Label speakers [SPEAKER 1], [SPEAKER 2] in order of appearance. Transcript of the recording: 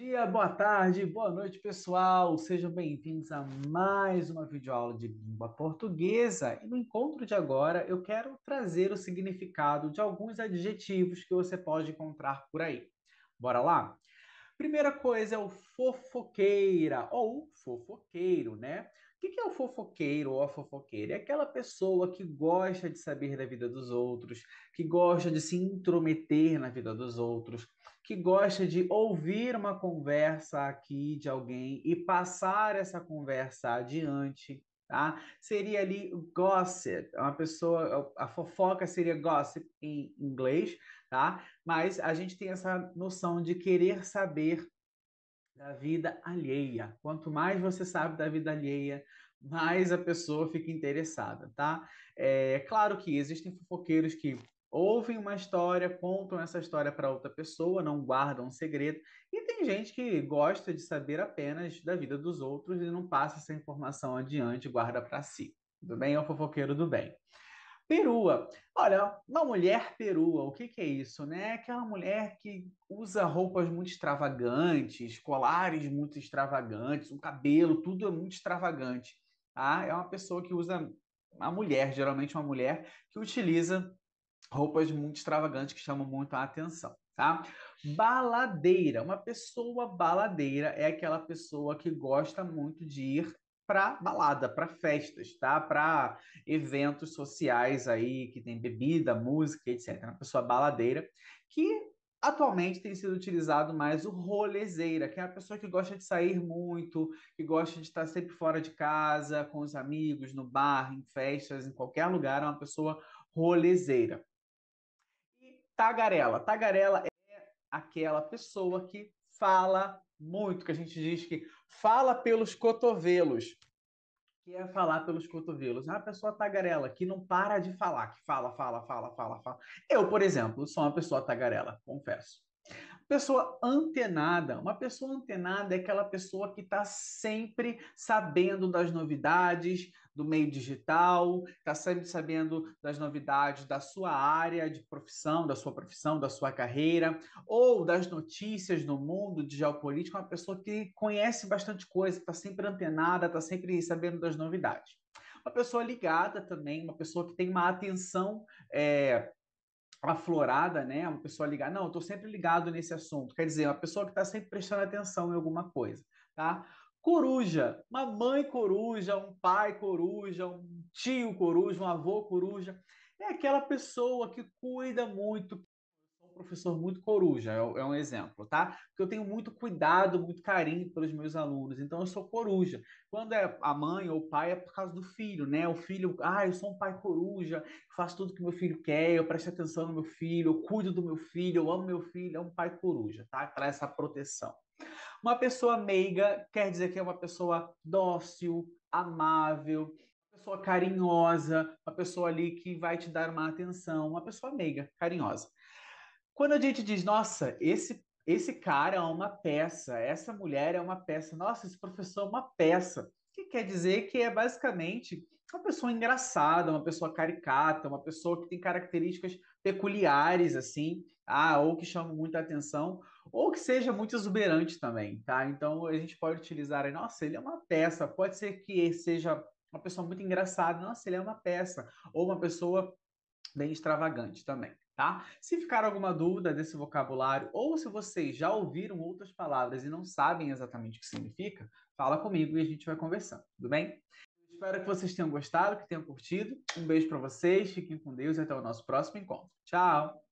[SPEAKER 1] dia, boa tarde, boa noite, pessoal. Sejam bem-vindos a mais uma videoaula de língua portuguesa. E no encontro de agora, eu quero trazer o significado de alguns adjetivos que você pode encontrar por aí. Bora lá? Primeira coisa é o fofoqueira ou fofoqueiro, né? O que é o fofoqueiro ou a fofoqueira? É aquela pessoa que gosta de saber da vida dos outros, que gosta de se intrometer na vida dos outros, que gosta de ouvir uma conversa aqui de alguém e passar essa conversa adiante. Tá? Seria ali gossip, é uma pessoa, é a fofoca seria gossip em inglês, tá? Mas a gente tem essa noção de querer saber da vida alheia. Quanto mais você sabe da vida alheia, mais a pessoa fica interessada, tá? É claro que existem fofoqueiros que ouvem uma história, contam essa história para outra pessoa, não guardam um segredo. E tem gente que gosta de saber apenas da vida dos outros e não passa essa informação adiante, guarda para si. Tudo bem? É o fofoqueiro do bem. Perua. Olha, uma mulher perua, o que, que é isso, né? Aquela mulher que usa roupas muito extravagantes, colares muito extravagantes, o cabelo, tudo é muito extravagante. Tá? É uma pessoa que usa, uma mulher, geralmente uma mulher, que utiliza roupas muito extravagantes que chamam muito a atenção, tá? Baladeira. Uma pessoa baladeira é aquela pessoa que gosta muito de ir para balada, para festas, tá? Para eventos sociais aí que tem bebida, música, etc. Uma pessoa baladeira que Atualmente tem sido utilizado mais o rolezeira, que é a pessoa que gosta de sair muito, que gosta de estar sempre fora de casa, com os amigos, no bar, em festas, em qualquer lugar, é uma pessoa rolezeira tagarela. Tagarela é aquela pessoa que fala muito, que a gente diz que fala pelos cotovelos. Que é falar pelos cotovelos. É ah, uma pessoa tagarela que não para de falar, que fala, fala, fala, fala, fala. Eu, por exemplo, sou uma pessoa tagarela, confesso. Pessoa antenada. Uma pessoa antenada é aquela pessoa que está sempre sabendo das novidades do meio digital, está sempre sabendo das novidades da sua área de profissão, da sua profissão, da sua carreira, ou das notícias no mundo de geopolítica. Uma pessoa que conhece bastante coisa, está sempre antenada, está sempre sabendo das novidades. Uma pessoa ligada também, uma pessoa que tem uma atenção. É, aflorada, né? Uma pessoa ligar, não, eu estou sempre ligado nesse assunto. Quer dizer, uma pessoa que está sempre prestando atenção em alguma coisa, tá? Coruja, uma mãe coruja, um pai coruja, um tio coruja, um avô coruja, é aquela pessoa que cuida muito, professor muito coruja, é, é, um exemplo, tá? Porque eu tenho muito cuidado, muito carinho pelos meus alunos, então eu sou coruja. Quando é a mãe ou o pai, é por causa do filho, né? O filho, ah, eu sou um pai coruja, faço tudo que meu filho quer, eu presto atenção no meu filho, eu cuido do meu filho, eu amo meu filho, é um pai coruja, tá? Traz essa proteção. Uma pessoa meiga quer dizer que é uma pessoa dócil, amável, pessoa carinhosa, uma pessoa ali que vai te dar uma atenção, uma pessoa meiga, carinhosa. Quando a gente diz, nossa, esse, esse cara é uma peça, essa mulher é uma peça, nossa, esse professor é uma peça, que quer dizer que é basicamente uma pessoa engraçada, uma pessoa caricata, uma pessoa que tem características peculiares, assim, ah, ou que chama muita atenção, ou que seja muito exuberante também, tá? Então a gente pode utilizar nossa, ele é uma peça, pode ser que seja uma pessoa muito engraçada, nossa, ele é uma peça, ou uma pessoa bem extravagante também, Tá? Se ficar alguma dúvida desse vocabulário ou se vocês já ouviram outras palavras e não sabem exatamente o que significa, fala comigo e a gente vai conversando, tudo bem? Espero que vocês tenham gostado, que tenham curtido. Um beijo para vocês, fiquem com Deus e até o nosso próximo encontro. Tchau!